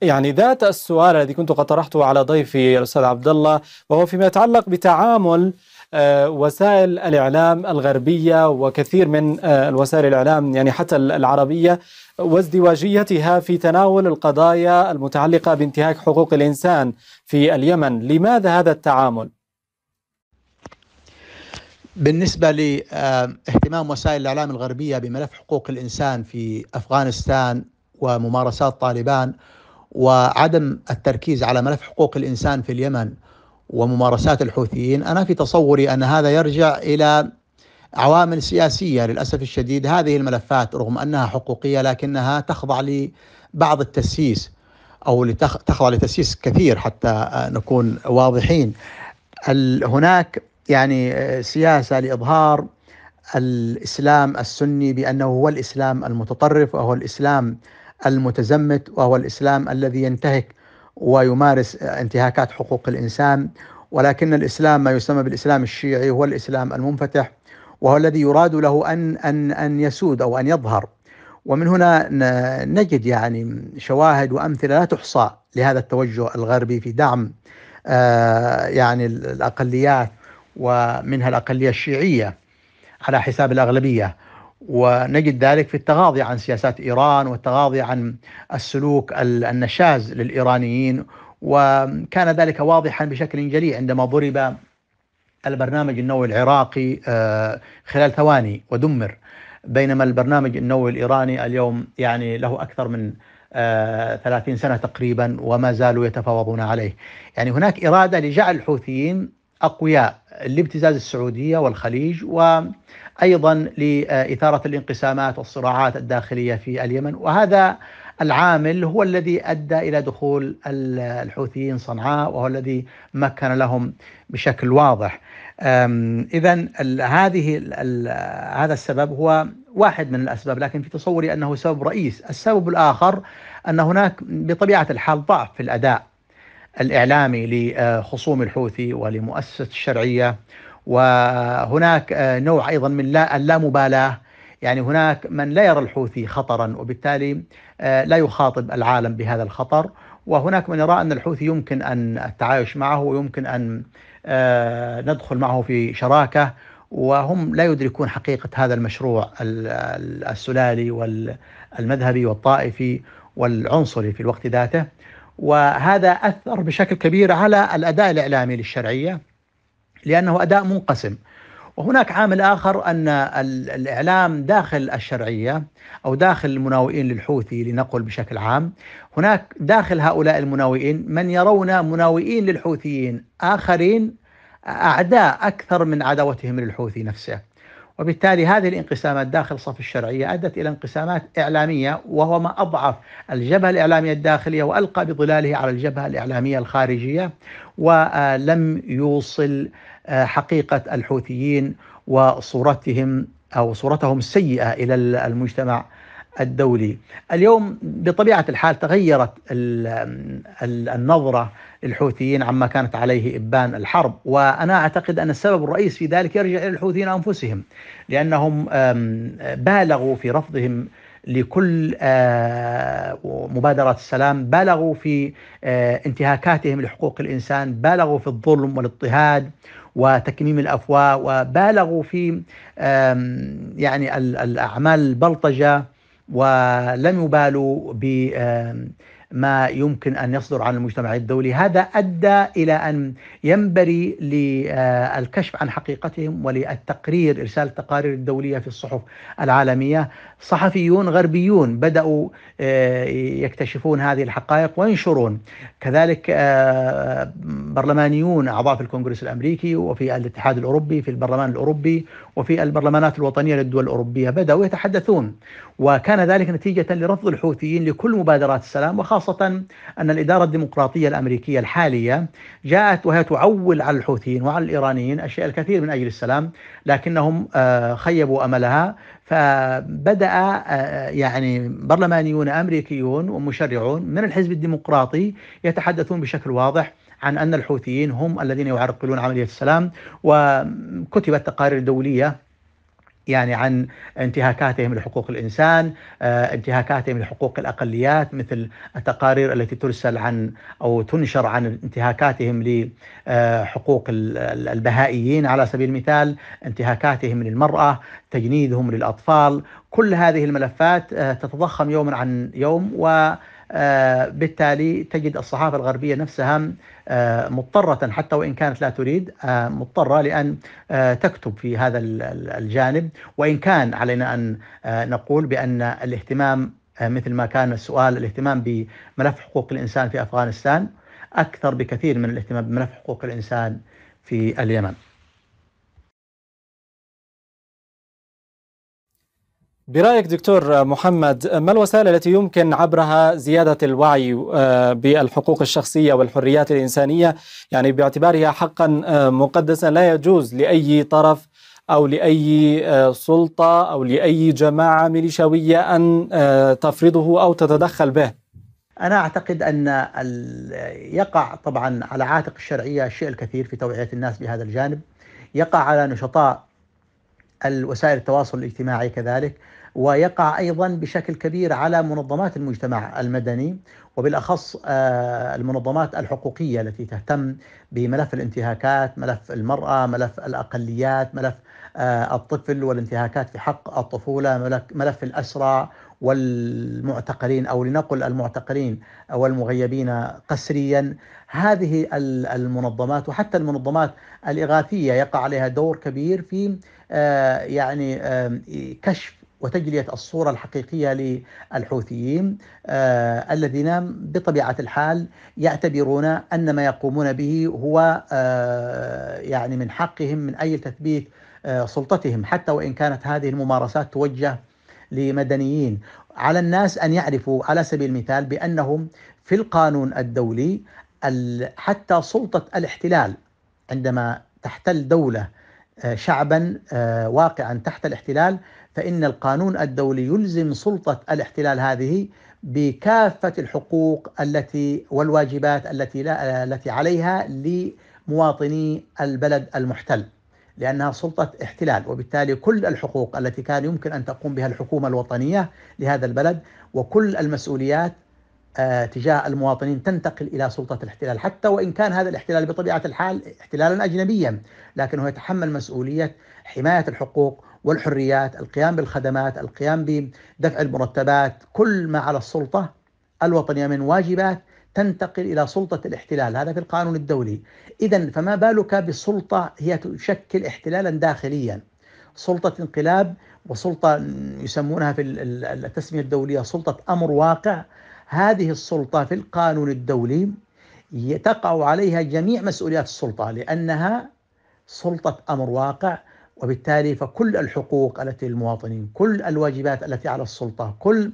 يعني ذات السؤال الذي كنت قد طرحته على ضيفي الاستاذ عبد الله وهو فيما يتعلق بتعامل آه، وسائل الإعلام الغربية وكثير من آه، وسائل الإعلام يعني حتى العربية وازدواجيتها في تناول القضايا المتعلقة بانتهاك حقوق الإنسان في اليمن لماذا هذا التعامل؟ بالنسبة لاهتمام آه، وسائل الإعلام الغربية بملف حقوق الإنسان في أفغانستان وممارسات طالبان وعدم التركيز على ملف حقوق الإنسان في اليمن وممارسات الحوثيين انا في تصوري ان هذا يرجع الى عوامل سياسيه للاسف الشديد هذه الملفات رغم انها حقوقيه لكنها تخضع لبعض التسييس او تخضع لتسييس كثير حتى نكون واضحين هناك يعني سياسه لاظهار الاسلام السني بانه هو الاسلام المتطرف وهو الاسلام المتزمت وهو الاسلام الذي ينتهك ويمارس انتهاكات حقوق الانسان ولكن الاسلام ما يسمى بالاسلام الشيعي هو الاسلام المنفتح وهو الذي يراد له ان ان ان يسود او ان يظهر ومن هنا نجد يعني شواهد وامثله لا تحصى لهذا التوجه الغربي في دعم آه، يعني الاقليات ومنها الاقليه الشيعيه على حساب الاغلبيه ونجد ذلك في التغاضي عن سياسات ايران والتغاضي عن السلوك النشاز للايرانيين وكان ذلك واضحا بشكل جلي عندما ضرب البرنامج النووي العراقي آه، خلال ثواني ودمر بينما البرنامج النووي الايراني اليوم يعني له اكثر من 30 آه، سنه تقريبا وما زالوا يتفاوضون عليه. يعني هناك اراده لجعل الحوثيين اقوياء لابتزاز السعوديه والخليج و أيضا لإثارة الانقسامات والصراعات الداخلية في اليمن وهذا العامل هو الذي أدى إلى دخول الحوثيين صنعاء وهو الذي مكن لهم بشكل واضح إذا هذه هذا السبب هو واحد من الأسباب لكن في تصوري أنه سبب رئيس السبب الآخر أن هناك بطبيعة الحال ضعف في الأداء الإعلامي لخصوم الحوثي ولمؤسسة الشرعية وهناك آه، نوع أيضا من اللامبالاة يعني هناك من لا يرى الحوثي خطرا وبالتالي آه، لا يخاطب العالم بهذا الخطر وهناك من يرى أن الحوثي يمكن أن التعايش معه ويمكن أن آه، ندخل معه في شراكة وهم لا يدركون حقيقة هذا المشروع السلالي والمذهبي والطائفي والعنصري في الوقت ذاته وهذا أثر بشكل كبير على الأداء الإعلامي للشرعية لأنه أداء منقسم وهناك عامل آخر أن الإعلام داخل الشرعية أو داخل المناوئين للحوثي لنقل بشكل عام هناك داخل هؤلاء المناوئين من يرون مناوئين للحوثيين آخرين أعداء أكثر من عداوتهم للحوثي نفسه وبالتالي هذه الانقسامات داخل صف الشرعية أدت إلى انقسامات إعلامية وهو ما أضعف الجبهة الإعلامية الداخلية وألقى بظلاله على الجبهة الإعلامية الخارجية ولم يوصل آه، حقيقة الحوثيين وصورتهم أو صورتهم السيئة إلى المجتمع الدولي اليوم بطبيعة الحال تغيرت النظرة للحوثيين عما كانت عليه إبان الحرب وأنا أعتقد أن السبب الرئيس في ذلك يرجع إلى الحوثيين أنفسهم لأنهم بالغوا في رفضهم لكل آه، مبادرات السلام بالغوا في آه، انتهاكاتهم لحقوق الإنسان بالغوا في الظلم والاضطهاد وتكميم الافواه وبالغوا في يعني الاعمال البلطجه ولم يبالوا بما يمكن أن يصدر عن المجتمع الدولي هذا أدى إلى أن ينبري للكشف عن حقيقتهم وللتقرير إرسال التقارير الدولية في الصحف العالمية صحفيون غربيون بدأوا آه، يكتشفون هذه الحقائق وينشرون كذلك آه، برلمانيون أعضاء في الكونغرس الأمريكي وفي الاتحاد الأوروبي في البرلمان الأوروبي وفي البرلمانات الوطنية للدول الأوروبية بدأوا يتحدثون وكان ذلك نتيجة لرفض الحوثيين لكل مبادرات السلام وخاصة أن الإدارة الديمقراطية الأمريكية الحالية جاءت وهي تعول على الحوثيين وعلى الإيرانيين الشيء الكثير من أجل السلام لكنهم آه، خيبوا أملها فبدأ آه، يعني برلمانيون أمريكيون ومشرعون من الحزب الديمقراطي يتحدثون بشكل واضح عن أن الحوثيين هم الذين يعرقلون عملية السلام وكتبت تقارير دولية يعني عن انتهاكاتهم لحقوق الانسان، آه، انتهاكاتهم لحقوق الاقليات مثل التقارير التي ترسل عن او تنشر عن انتهاكاتهم لحقوق آه، البهائيين على سبيل المثال، انتهاكاتهم للمراه، تجنيدهم للاطفال، كل هذه الملفات آه، تتضخم يوما عن يوم و آه، بالتالي تجد الصحافة الغربية نفسها آه، مضطرة حتى وإن كانت لا تريد آه، مضطرة لأن تكتب في هذا الجانب وإن كان علينا أن نقول بأن الاهتمام مثل ما كان السؤال الاهتمام بملف حقوق الإنسان في أفغانستان أكثر بكثير من الاهتمام بملف حقوق الإنسان في اليمن برأيك دكتور محمد ما الوسائل التي يمكن عبرها زيادة الوعي آه، بالحقوق الشخصية والحريات الإنسانية يعني باعتبارها حقا آه، مقدسا لا يجوز لأي طرف أو لأي آه، سلطة أو لأي جماعة ميليشاويه أن تفرضه أو تتدخل به أنا أعتقد أن يقع طبعا على عاتق الشرعية الشيء الكثير في توعية الناس بهذا الجانب يقع على نشطاء الوسائل التواصل الاجتماعي كذلك ويقع أيضا بشكل كبير على منظمات المجتمع المدني وبالأخص آه، المنظمات الحقوقية التي تهتم بملف الانتهاكات ملف المرأة ملف الأقليات ملف آه، الطفل والانتهاكات في حق الطفولة ملف الأسرى والمعتقلين او لنقل المعتقلين والمغيبين قسريا هذه المنظمات وحتى المنظمات الاغاثيه يقع عليها دور كبير في آه، يعني كشف وتجلية الصورة الحقيقية للحوثيين آه الذين بطبيعة الحال يعتبرون أن ما يقومون به هو آه يعني من حقهم من أي تثبيت آه سلطتهم حتى وإن كانت هذه الممارسات توجه لمدنيين على الناس أن يعرفوا على سبيل المثال بأنهم في القانون الدولي حتى سلطة الاحتلال عندما تحتل دولة آه، شعبا آه، واقعا تحت الاحتلال فإن القانون الدولي يلزم سلطة الاحتلال هذه بكافة الحقوق التي والواجبات التي لا التي عليها لمواطني البلد المحتل لأنها سلطة احتلال وبالتالي كل الحقوق التي كان يمكن أن تقوم بها الحكومة الوطنية لهذا البلد وكل المسؤوليات آه، تجاه المواطنين تنتقل الى سلطه الاحتلال حتى وان كان هذا الاحتلال بطبيعه الحال احتلالا اجنبيا لكنه يتحمل مسؤوليه حمايه الحقوق والحريات القيام بالخدمات القيام بدفع المرتبات كل ما على السلطة الوطنية من واجبات تنتقل إلى سلطة الاحتلال هذا في القانون الدولي إذا فما بالك بسلطة هي تشكل احتلالا داخليا سلطة انقلاب وسلطة يسمونها في التسمية الدولية سلطة أمر واقع هذه السلطة في القانون الدولي تقع عليها جميع مسؤوليات السلطة لأنها سلطة أمر واقع وبالتالي فكل الحقوق التي للمواطنين كل الواجبات التي على السلطة كل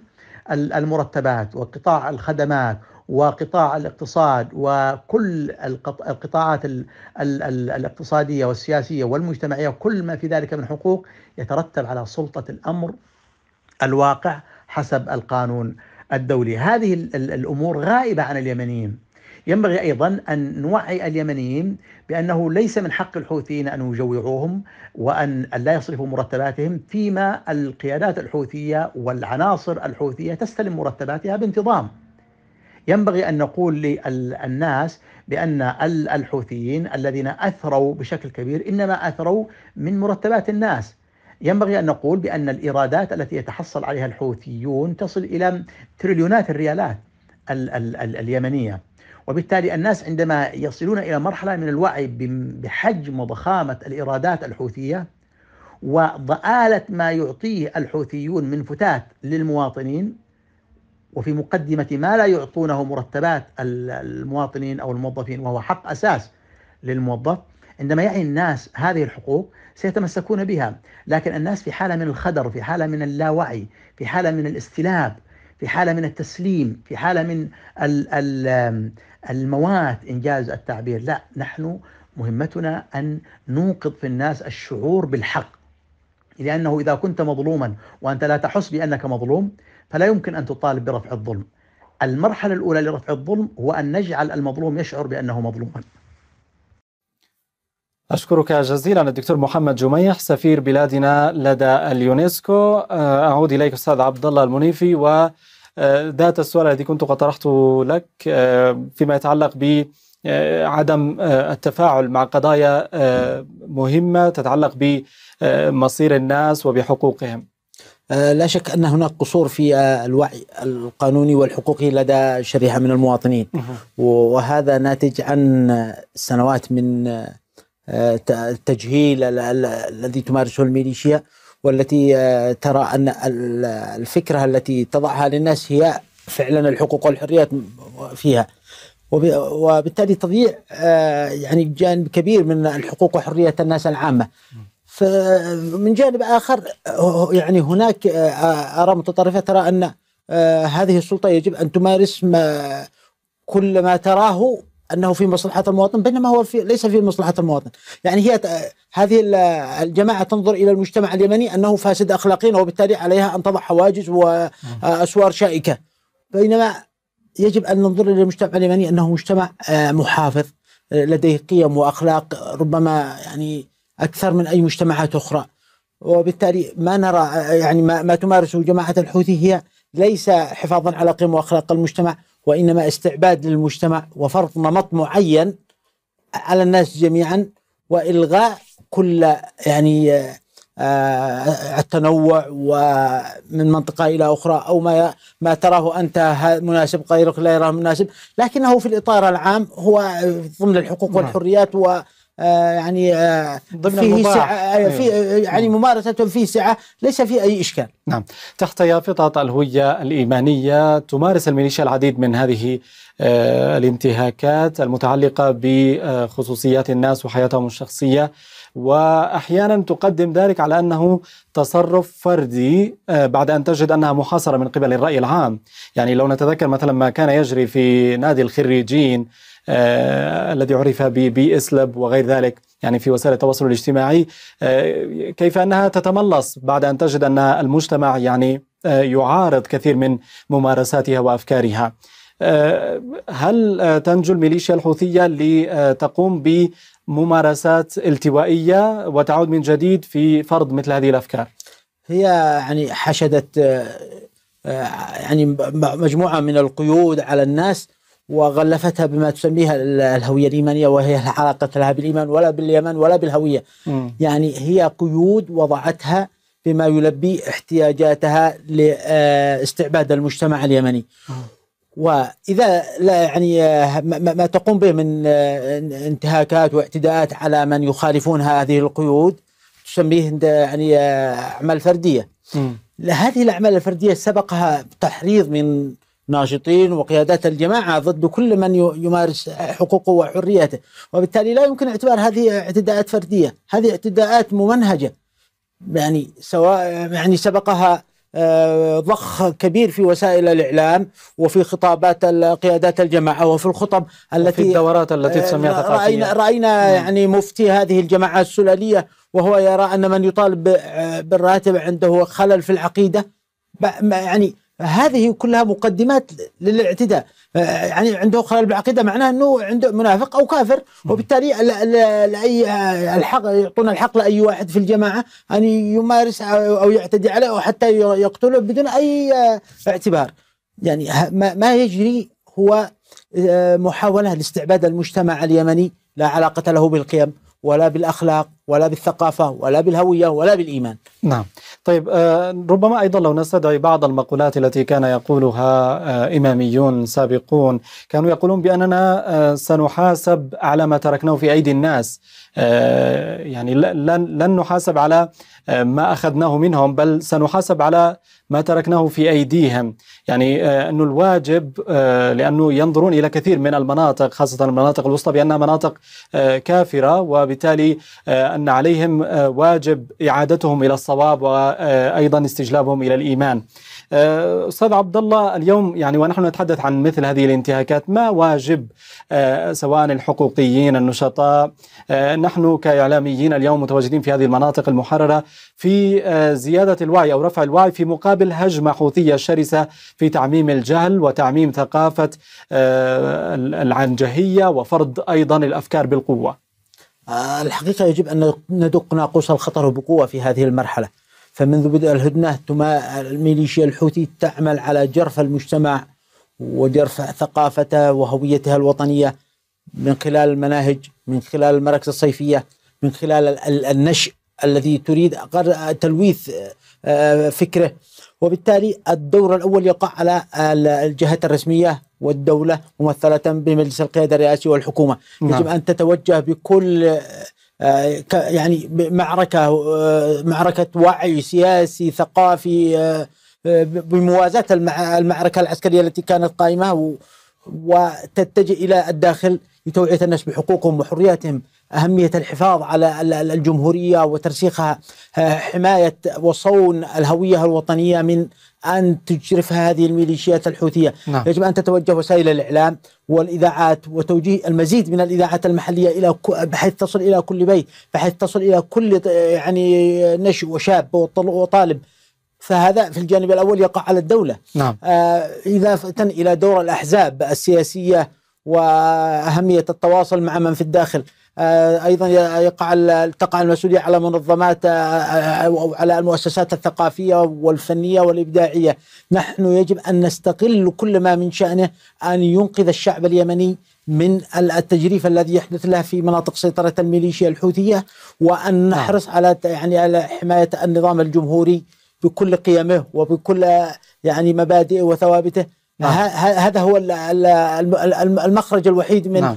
المرتبات وقطاع الخدمات وقطاع الاقتصاد وكل القطاعات الاقتصادية والسياسية والمجتمعية كل ما في ذلك من حقوق يترتب على سلطة الأمر الواقع حسب القانون الدولي هذه الأمور غائبة عن اليمنيين ينبغي أيضا أن نوعي اليمنيين بأنه ليس من حق الحوثيين أن يجوعوهم وأن لا يصرفوا مرتباتهم فيما القيادات الحوثية والعناصر الحوثية تستلم مرتباتها بانتظام ينبغي أن نقول للناس بأن الحوثيين الذين أثروا بشكل كبير إنما أثروا من مرتبات الناس ينبغي أن نقول بأن الإيرادات التي يتحصل عليها الحوثيون تصل إلى تريليونات الريالات ال ال ال اليمنية وبالتالي الناس عندما يصلون إلى مرحلة من الوعي بحجم وضخامة الإيرادات الحوثية وضآلة ما يعطيه الحوثيون من فتات للمواطنين وفي مقدمة ما لا يعطونه مرتبات المواطنين أو الموظفين وهو حق أساس للموظف عندما يعي الناس هذه الحقوق سيتمسكون بها لكن الناس في حالة من الخدر في حالة من اللاوعي في حالة من الاستلاب في حالة من التسليم في حالة من الموات إنجاز التعبير لا نحن مهمتنا أن نوقظ في الناس الشعور بالحق لأنه إذا كنت مظلوما وأنت لا تحس بأنك مظلوم فلا يمكن أن تطالب برفع الظلم المرحلة الأولى لرفع الظلم هو أن نجعل المظلوم يشعر بأنه مظلوما أشكرك جزيلا الدكتور محمد جميح سفير بلادنا لدى اليونسكو أعود إليك أستاذ عبد الله المنيفي و آه، ذات السؤال الذي كنت قد طرحته لك آه، فيما يتعلق ب آه، عدم التفاعل مع قضايا مهمه تتعلق بمصير الناس وبحقوقهم. لا شك ان هناك قصور في الوعي القانوني والحقوقي لدى شريحه من المواطنين وهذا ناتج عن سنوات من التجهيل الذي تمارسه الميليشيا والتي آه، ترى أن الفكرة التي تضعها للناس هي فعلا الحقوق والحريات فيها وبالتالي تضيع آه، يعني جانب كبير من الحقوق وحرية الناس العامة فمن جانب آخر آه، يعني هناك آراء متطرفة ترى أن هذه السلطة يجب أن تمارس ما كل ما تراه انه في مصلحه المواطن بينما هو في ليس في مصلحه المواطن، يعني هي هذه الجماعه تنظر الى المجتمع اليمني انه فاسد اخلاقيا وبالتالي عليها ان تضع حواجز واسوار آه، شائكه. بينما يجب ان ننظر الى المجتمع اليمني انه مجتمع آه، محافظ آه، لديه قيم واخلاق ربما يعني اكثر من اي مجتمعات اخرى. وبالتالي ما نرى يعني ما, ما تمارسه جماعه الحوثي هي ليس حفاظا على قيم واخلاق المجتمع وإنما استعباد للمجتمع وفرض نمط معين على الناس جميعا وإلغاء كل يعني آه، آه، التنوع ومن منطقة إلى أخرى أو ما ما تراه أنت مناسب غيرك لا يراه مناسب لكنه في الإطار العام هو ضمن الحقوق نعم. والحريات و آه، يعني آه، ضمن فيه سعة آه، أيوة. في يعني نعم. ممارسة فيه سعة ليس في أي إشكال نعم تحت يافطة الهوية الإيمانية تمارس الميليشيا العديد من هذه الانتهاكات المتعلقة بخصوصيات الناس وحياتهم الشخصية واحيانا تقدم ذلك على انه تصرف فردي بعد ان تجد انها محاصره من قبل الراي العام، يعني لو نتذكر مثلا ما كان يجري في نادي الخريجين آه، الذي عرف اسلب وغير ذلك يعني في وسائل التواصل الاجتماعي آه، كيف أنها تتملص بعد أن تجد أن المجتمع يعني آه، يعارض كثير من ممارساتها وأفكارها هل تنجو الميليشيا الحوثية لتقوم بممارسات التوائية وتعود من جديد في فرض مثل هذه الأفكار؟ هي يعني حشدت يعني مجموعة من القيود على الناس وغلفتها بما تسميها الهويه الايمانيه وهي علاقه لها بالايمان ولا باليمن ولا بالهويه م. يعني هي قيود وضعتها بما يلبي احتياجاتها لاستعباد آه، المجتمع اليمني م. واذا لا يعني آه، ما تقوم به من آه، انتهاكات واعتداءات على من يخالفون هذه القيود تسميه يعني اعمال فرديه م. هذه الاعمال الفرديه سبقها تحريض من ناشطين وقيادات الجماعة ضد كل من يمارس حقوقه وحريته وبالتالي لا يمكن اعتبار هذه اعتداءات فردية هذه اعتداءات ممنهجة يعني سواء يعني سبقها آه، ضخ كبير في وسائل الإعلام وفي خطابات قيادات الجماعة وفي الخطب التي الدورات التي آه، تسميها ثقافية رأينا, رأينا نعم. يعني مفتي هذه الجماعة السلالية وهو يرى أن من يطالب آه، بالراتب عنده خلل في العقيدة يعني هذه كلها مقدمات للاعتداء يعني عنده خلل بالعقيدة معناه أنه عنده منافق أو كافر وبالتالي لأي الحق يعطون الحق لأي واحد في الجماعة أن يمارس أو يعتدي عليه أو حتى يقتله بدون أي آه، اعتبار يعني ما يجري هو آه، محاولة لاستعباد المجتمع اليمني لا علاقة له بالقيم ولا بالأخلاق ولا بالثقافة ولا بالهوية ولا بالإيمان نعم طيب آه، ربما أيضا لو نستدعي بعض المقولات التي كان يقولها آه، إماميون سابقون كانوا يقولون بأننا آه، سنحاسب على ما تركناه في أيدي الناس يعني لن, لن نحاسب على ما أخذناه منهم بل سنحاسب على ما تركناه في أيديهم يعني أنه الواجب لأنه ينظرون إلى كثير من المناطق خاصة المناطق الوسطى بأنها مناطق كافرة وبالتالي أن عليهم آه، واجب إعادتهم إلى الصواب وأيضا استجلابهم إلى الإيمان آه، أستاذ عبد الله اليوم يعني ونحن نتحدث عن مثل هذه الانتهاكات ما واجب آه، سواء الحقوقيين النشطاء نحن كإعلاميين اليوم متواجدين في هذه المناطق المحررة في زيادة الوعي أو رفع الوعي في مقابل هجمة حوثية شرسة في تعميم الجهل وتعميم ثقافة العنجهية وفرض أيضا الأفكار بالقوة الحقيقة يجب أن ندق ناقوس الخطر بقوة في هذه المرحلة فمنذ بدء الهدنة الميليشيا الحوثي تعمل على جرف المجتمع وجرف ثقافته وهويتها الوطنية من خلال المناهج من خلال المراكز الصيفية من خلال النشء الذي تريد تلويث آه، آه، فكره وبالتالي الدور الأول يقع على الجهات الرسمية والدولة ممثلة بمجلس القيادة الرئاسي والحكومة نعم. يجب أن تتوجه بكل آه، يعني معركة آه، معركة وعي سياسي ثقافي آه، بموازاة المعركة العسكرية التي كانت قائمة وتتجه إلى الداخل لتوعية الناس بحقوقهم وحرياتهم أهمية الحفاظ على الجمهورية وترسيخها آه، حماية وصون الهوية الوطنية من أن تجرف هذه الميليشيات الحوثية نعم. يجب أن تتوجه وسائل الإعلام والإذاعات وتوجيه المزيد من الإذاعات المحلية إلى بحيث تصل إلى كل بيت بحيث تصل إلى كل يعني نشء وشاب وطالب فهذا في الجانب الأول يقع على الدولة نعم. آه فتن إلى دور الأحزاب السياسية وأهمية التواصل مع من في الداخل آه، ايضا يقع تقع المسؤوليه على منظمات آه، آه، او على المؤسسات الثقافيه والفنيه والابداعيه، نحن يجب ان نستقل كل ما من شانه ان ينقذ الشعب اليمني من التجريف الذي يحدث له في مناطق سيطره الميليشيا الحوثيه وان نعم. نحرص على يعني على حمايه النظام الجمهوري بكل قيمه وبكل يعني مبادئه وثوابته نعم. هذا هو المخرج الوحيد من نعم.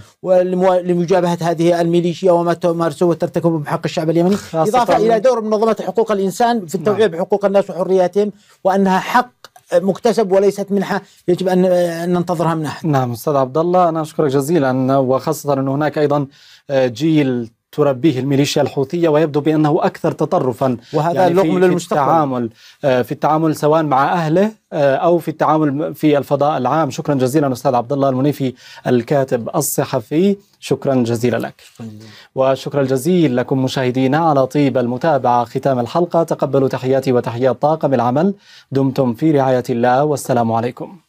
لمجابهه هذه الميليشيا وما تمارسه وترتكبه بحق الشعب اليمني اضافه الى دور منظمه حقوق الانسان في نعم. التوعيه نعم. بحقوق الناس وحرياتهم وانها حق مكتسب وليست منحه يجب ان ننتظرها من احد. نعم استاذ عبد الله انا اشكرك جزيلا وخاصه ان هناك ايضا جيل تربيه الميليشيا الحوثية ويبدو بأنه أكثر تطرفا وهذا يعني لغم للمستقبل التعامل آه، في التعامل سواء مع أهله آه، أو في التعامل في الفضاء العام شكرا جزيلا أستاذ عبد الله المنيفي الكاتب الصحفي شكرا جزيلا لك وشكرا جزيلا لكم مشاهدينا على طيب المتابعة ختام الحلقة تقبلوا تحياتي وتحيات طاقم العمل دمتم في رعاية الله والسلام عليكم